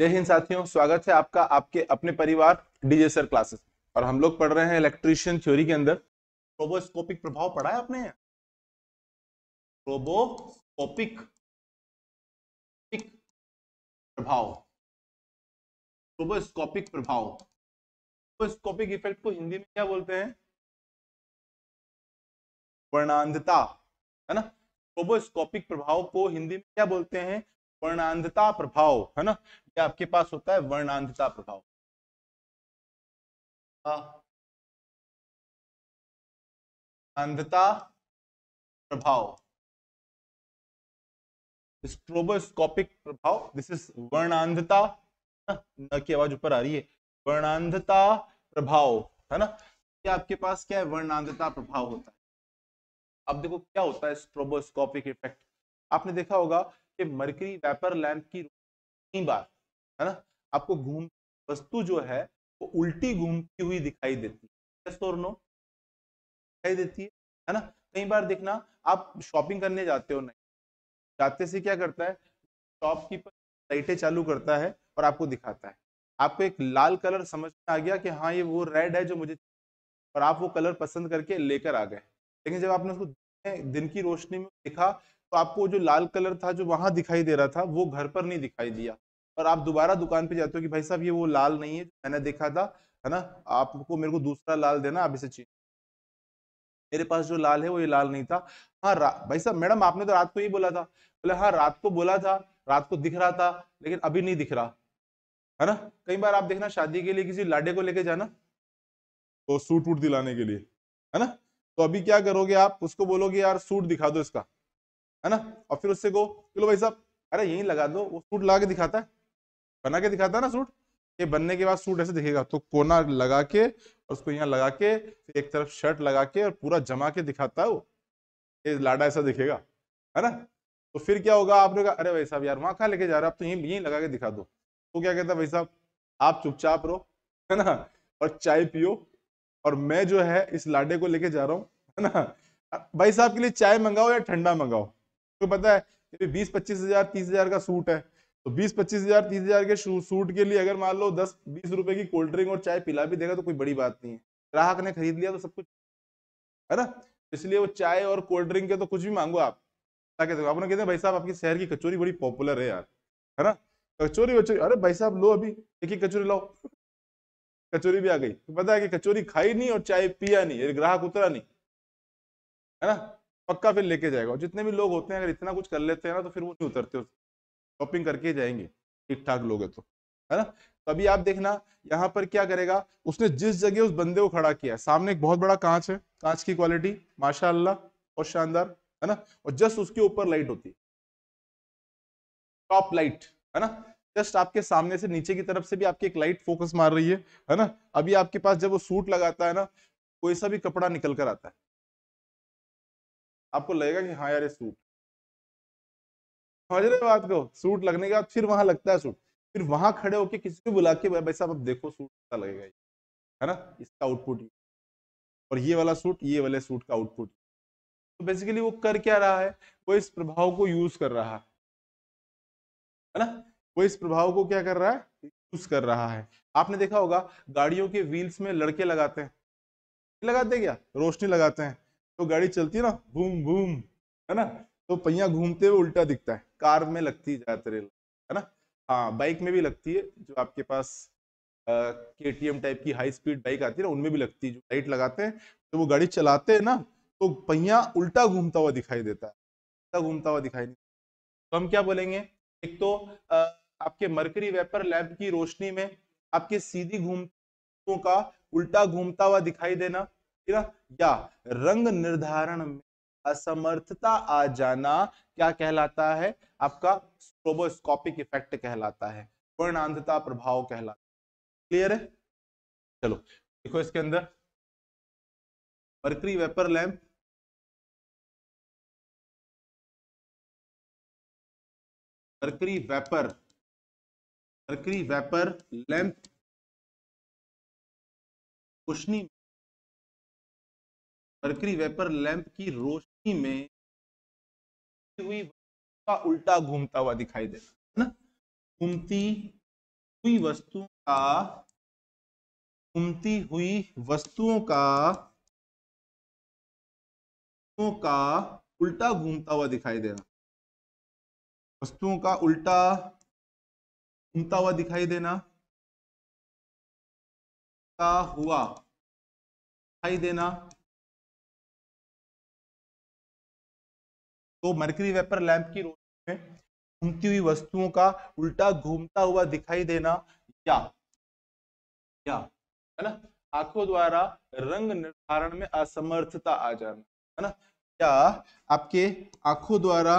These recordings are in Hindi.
जय हिंद साथियों स्वागत है आपका आपके अपने परिवार डीजे सर क्लासेस और हम लोग पढ़ रहे हैं इलेक्ट्रिशियन थ्योरी के अंदर प्रोबोस्कोपिक प्रभाव पढ़ा है आपने प्रोबोस्कोपिक प्रभाव प्रोबोस्कोपिक प्रभाव प्रोबोस्कोपिक इफेक्ट को हिंदी में क्या बोलते हैं वर्णांधता है ना प्रोबोस्कोपिक प्रभाव को हिंदी में क्या बोलते हैं वर्णांधता प्रभाव है ना क्या आपके पास होता है वर्णांधता प्रभाव अंधता प्रभाव स्ट्रोबोस्कोपिक प्रभाव दिस इज वर्णांधता हाँ, की आवाज ऊपर आ रही है वर्णांधता प्रभाव है ना ये आपके पास क्या है वर्णांधता प्रभाव होता है अब देखो क्या होता है स्ट्रोबोस्कोपिक इफेक्ट आपने देखा होगा कि मरकरी वेपर लैंप की कई बार है ना आपको घूम वस्तु जो है वो उल्टी घूमती हुई दिखाई देती है दिखाई देती है है ना कई बार देखना आप शॉपिंग करने जाते हो नहीं जाते से क्या करता है शॉपकीपर लाइटें चालू करता है और आपको दिखाता है आपको एक लाल कलर समझ में आ गया कि हाँ ये वो रेड है जो मुझे और आप वो कलर पसंद करके लेकर आ गए लेकिन जब आपने उसको दिन की रोशनी में देखा तो आपको जो लाल कलर था जो वहां दिखाई दे रहा था वो घर पर नहीं दिखाई दिया और आप दोबारा दुकान पे जाते हो कि भाई साहब ये वो लाल नहीं है मैंने देखा था है ना आपको मेरे को दूसरा लाल देना आप इसे चेंज मेरे पास जो लाल है वो ये लाल नहीं था हाँ भाई साहब मैडम आपने तो रात को ही बोला था बोले हाँ रात को बोला था रात को दिख रहा था लेकिन अभी नहीं दिख रहा है ना कई बार आप देखना शादी के लिए किसी लाडे को लेके जाना तो सूट वूट दिलाने के लिए है ना तो अभी क्या करोगे आप उसको बोलोगे यार सूट दिखा दो इसका है ना और फिर उससे को चलो भाई साहब अरे यहीं लगा दो वो सूट ला के दिखाता है बना के दिखाता है ना सूट ये बनने के बाद सूट ऐसे दिखेगा तो कोना लगा के और उसको यहाँ लगा के एक तरफ शर्ट लगा के और पूरा जमा के दिखाता है वो ये लाडा ऐसा दिखेगा है ना तो फिर क्या होगा आपने कहा अरे भाई साहब यार वहाँ कहाँ लेके जा रहे हो आप तो यहीं यहीं लगा के दिखा दो तो क्या कहता भाई साहब आप चुपचाप रहो है ना और चाय पियो और मैं जो है इस लाडे को लेके जा रहा हूँ है ना भाई साहब के लिए चाय मंगाओ या ठंडा मंगाओ तो पता है बीस पच्चीस हजार तीस हजार का सूट है तो बीस पच्चीस हजार तीस हजार के सूट के लिए अगर मान लो दस बीस रुपए की कोल्ड ड्रिंक और चाय पिला भी देगा तो कोई बड़ी बात नहीं है ग्राहक ने खरीद लिया तो सब कुछ है ना तो इसलिए वो चाय और कोल्ड ड्रिंक के तो कुछ भी मांगो आप ताकि देखो आपने कहते हैं भाई साहब आपकी शहर की कचोरी बड़ी पॉपुलर है यार है ना कचोरी वचोरी अरे भाई साहब लो अभी एक ही कचोरी लाओ कचोरी भी आ गई तो पता है कि कचोरी खाई नहीं और चाय पिया नहीं ग्राहक उतरा नहीं है ना पक्का फिर लेके जाएगा और जितने भी लोग होते हैं अगर इतना कुछ कर लेते हैं ना तो फिर वो नहीं उतरते शॉपिंग करके जाएंगे ठीक ठाक लोग है तो है ना तभी आप देखना यहाँ पर क्या करेगा उसने जिस जगह उस बंदे को खड़ा किया है सामने एक बहुत बड़ा कांच है कांच की क्वालिटी माशाला और शानदार है ना और जस्ट उसके ऊपर लाइट होती है टॉप लाइट है ना जस्ट आपके सामने से नीचे की तरफ से भी आपकी एक लाइट फोकस मार रही है है ना अभी आपके पास जब वो सूट लगाता है ना कोई सा भी कपड़ा निकल कर आता है आपको लगेगा कि हाँ यार ये सूट समझ रहे बात को सूट लगने के बाद फिर वहां लगता है सूट फिर वहां खड़े होके किसी को बुला के भाई साहब अब देखो सूट कैसा लगेगा है ना इसका आउटपुट और ये वाला सूट ये वाले सूट का आउटपुट तो बेसिकली वो कर क्या रहा है वो इस प्रभाव को यूज कर रहा है है ना वो इस प्रभाव को क्या कर रहा है यूज कर रहा है आपने देखा होगा गाड़ियों के व्हील्स में लड़के लगाते हैं लगाते क्या रोशनी लगाते हैं तो गाड़ी चलती है ना बूम भूम है ना तो पहिया घूमते हुए उल्टा दिखता है कार में लगती है ज़्यादातर है ना हाँ बाइक में भी लगती है जो आपके पास के टी टाइप की हाई स्पीड बाइक आती है ना उनमें भी लगती है जो लाइट लगाते हैं जब वो गाड़ी चलाते हैं ना तो पहिया उल्टा घूमता हुआ दिखाई देता है उल्टा घूमता हुआ दिखाई नहीं तो हम क्या बोलेंगे एक तो आ, आपके मरकरी वेपर लैब की रोशनी में आपके सीधी घूमतों का उल्टा घूमता हुआ दिखाई देना ठीक है या रंग निर्धारण में असमर्थता आ जाना क्या कहलाता है आपका स्ट्रोबोस्कोपिक इफेक्ट कहलाता है पूर्णांधता प्रभाव कहलाता है क्लियर है चलो देखो इसके अंदर mercury vapour lamp mercury vapour mercury vapour lamp रोशनी मर्करी वेपर लैंप की रोश में हुई का उल्टा घूमता हुआ दिखाई देता है ना घूमती हुई वस्तु का घूमती हुई वस्तुओं का वस्तुओं का उल्टा घूमता हुआ दिखाई देना वस्तुओं का उल्टा घूमता हुआ दिखाई देना का हुआ दिखाई देना तो मरकरी वेपर लैंप की रोशनी में घूमती हुई वस्तुओं का उल्टा घूमता हुआ दिखाई देना या या है ना आंखों द्वारा रंग निर्धारण में असमर्थता आ जाना है ना या आपके आंखों द्वारा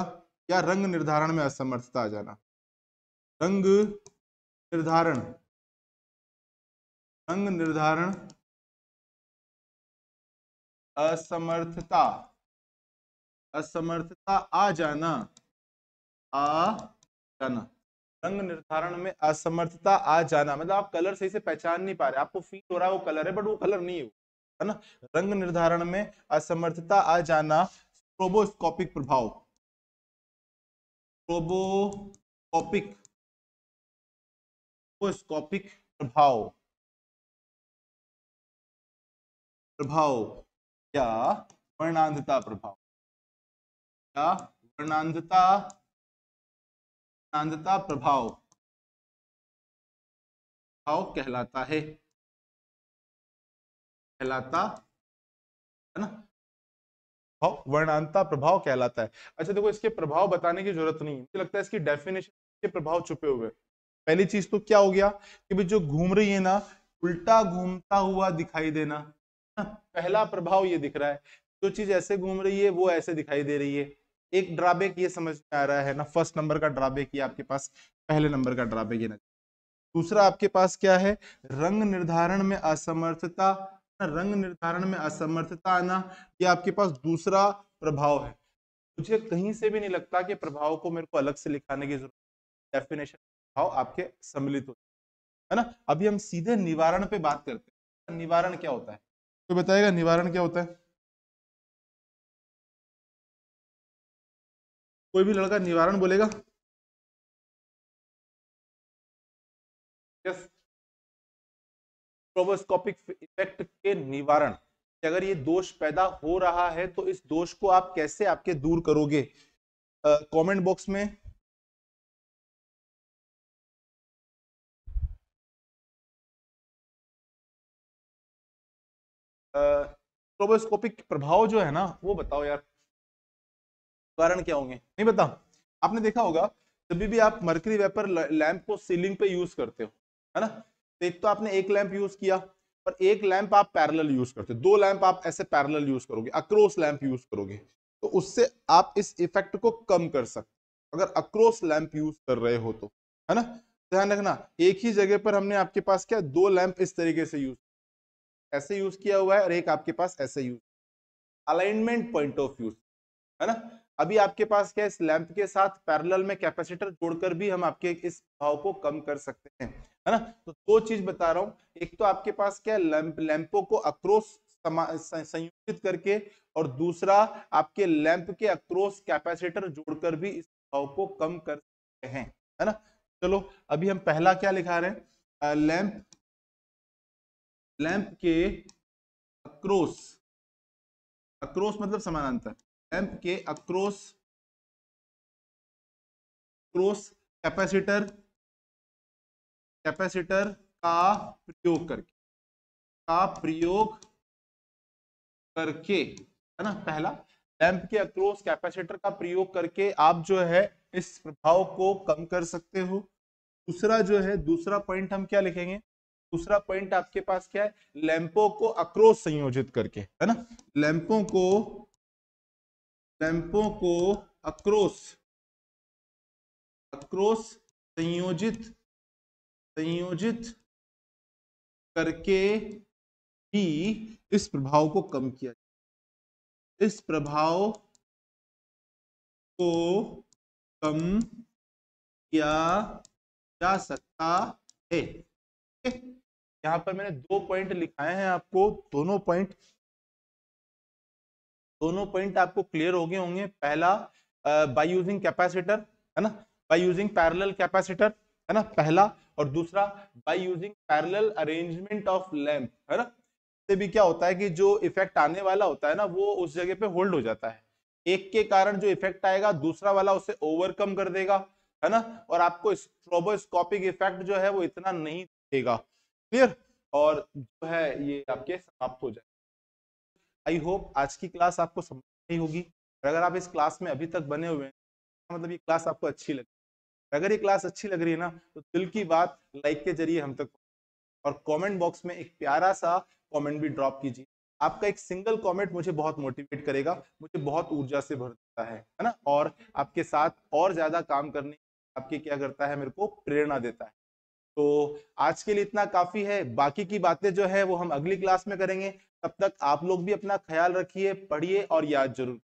या रंग निर्धारण में असमर्थता आ जाना रंग निर्धारण रंग निर्धारण असमर्थता असमर्थता आ जाना आ जाना रंग निर्धारण में असमर्थता आ जाना मतलब आप कलर सही से पहचान नहीं पा रहे आपको फील हो रहा है वो कलर है बट वो कलर नहीं है है ना रंग निर्धारण में असमर्थता आ जाना स्ट्रोबोस्कोपिक प्रभाव स्ट्रोबोस्कोपिक स्कोपिक प्रभाव प्रभाव या वर्णांधता प्रभाव या वर्णांधता वर्णांधता प्रभाव कहलाता है कहलाता है ना भाव वर्णांता प्रभाव कहलाता है अच्छा देखो इसके प्रभाव बताने की जरूरत नहीं मुझे लगता है इसकी डेफिनेशन के प्रभाव छुपे हुए पहली चीज तो क्या हो गया कि भाई जो घूम रही है ना उल्टा घूमता हुआ दिखाई देना पहला प्रभाव ये दिख रहा है जो चीज ऐसे घूम रही है वो ऐसे दिखाई दे रही है एक ड्राबैक ये समझ में आ रहा है ना फर्स्ट नंबर का ड्राबैक ये आपके पास पहले नंबर का ड्राबैक ये ना दूसरा आपके पास क्या है रंग निर्धारण में असमर्थता रंग निर्धारण में असमर्थता आना ये आपके पास दूसरा प्रभाव है मुझे कहीं से भी नहीं लगता कि प्रभाव को मेरे को अलग से लिखाने की जरूरत डेफिनेशन प्रभाव आपके सम्मिलित हो है ना अभी हम सीधे निवारण पे बात करते हैं निवारण क्या होता है तो बताएगा निवारण क्या होता है कोई भी लड़का निवारण बोलेगा प्रोबोस्कोपिक इफेक्ट के निवारण अगर ये दोष पैदा हो रहा है तो इस दोष को आप कैसे आपके दूर करोगे कमेंट uh, बॉक्स में प्रोबोस्कोपिक uh, प्रभाव जो है ना वो बताओ यार कारण क्या होंगे नहीं बता आपने देखा होगा जब भी आप मरकरी वेपर लैंप को सीलिंग पे यूज करते हो है ना तो एक तो आपने एक लैंप यूज किया पर एक लैंप आप पैरेलल यूज करते हो दो लैंप आप ऐसे पैरेलल यूज करोगे अक्रोस लैंप यूज करोगे तो उससे आप इस इफेक्ट को कम कर सकते अगर अक्रोस लैंप यूज कर रहे हो तो है ना ध्यान रखना एक ही जगह पर हमने आपके पास क्या दो लैंप इस तरीके से यूज ऐसे यूज किया हुआ है और एक आपके पास ऐसे use alignment point of view है ना अभी आपके पास क्या इस लैंप के साथ पैरेलल में कैपेसिटर जोड़कर भी हम आपके इस भाव को कम कर सकते हैं है ना तो दो चीज बता रहा हूं एक तो आपके पास क्या लैंप लैंपों को अक्रोस संयोजित करके और दूसरा आपके लैंप के अक्रोस कैपेसिटर जोड़कर भी इस भाव को कम कर सकते हैं है ना चलो अभी हम पहला क्या लिखा रहे हैं लैंप लैंप के अक्रोस अक्रोस मतलब समानांतर एम के अक्रॉस क्रॉस कैपेसिटर कैपेसिटर का प्रयोग करके का प्रयोग करके है ना पहला लैंप के अक्रॉस कैपेसिटर का प्रयोग करके आप जो है इस प्रभाव को कम कर सकते हो दूसरा जो है दूसरा पॉइंट हम क्या लिखेंगे दूसरा पॉइंट आपके पास क्या है लैंपों को अक्रोश संयोजित करके है ना लैंपों को लैंपों को अक्रोस अक्रोस संयोजित संयोजित करके भी इस प्रभाव को कम किया इस प्रभाव को कम किया जा सकता है यहां पर मैंने दो पॉइंट लिखाए हैं आपको दोनों पॉइंट दोनों पॉइंट आपको क्लियर हो गए होंगे पहला बाय यूजिंग कैपेसिटर है ना बाय यूजिंग पैरेलल कैपेसिटर है ना पहला और दूसरा by using parallel arrangement of lamp है ना इससे भी क्या होता है कि जो इफेक्ट आने वाला होता है ना वो उस जगह पे होल्ड हो जाता है एक के कारण जो इफेक्ट आएगा दूसरा वाला उसे ओवरकम कर देगा है ना और आपको स्ट्रोबोस्कोपिक इफेक्ट जो है वो इतना नहीं देगा क्लियर और जो है ये आपके समाप्त हो जाए आई होप आज की क्लास आपको समझ नहीं होगी और अगर आप इस क्लास में अभी तक बने हुए हैं मतलब ये क्लास आपको अच्छी लगी अगर ये क्लास अच्छी लग रही है ना तो दिल की बात लाइक के जरिए हम तक और कमेंट बॉक्स में एक प्यारा सा कमेंट भी ड्रॉप कीजिए आपका एक सिंगल कमेंट मुझे बहुत मोटिवेट करेगा मुझे बहुत ऊर्जा से भर देता है है ना और आपके साथ और ज्यादा काम करने आपके क्या करता है मेरे को प्रेरणा देता है तो आज के लिए इतना काफी है बाकी की बातें जो है वो हम अगली क्लास में करेंगे तब तक आप लोग भी अपना ख्याल रखिए पढ़िए और याद जरूर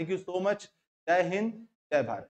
थैंक यू सो मच जय हिंद जय भारत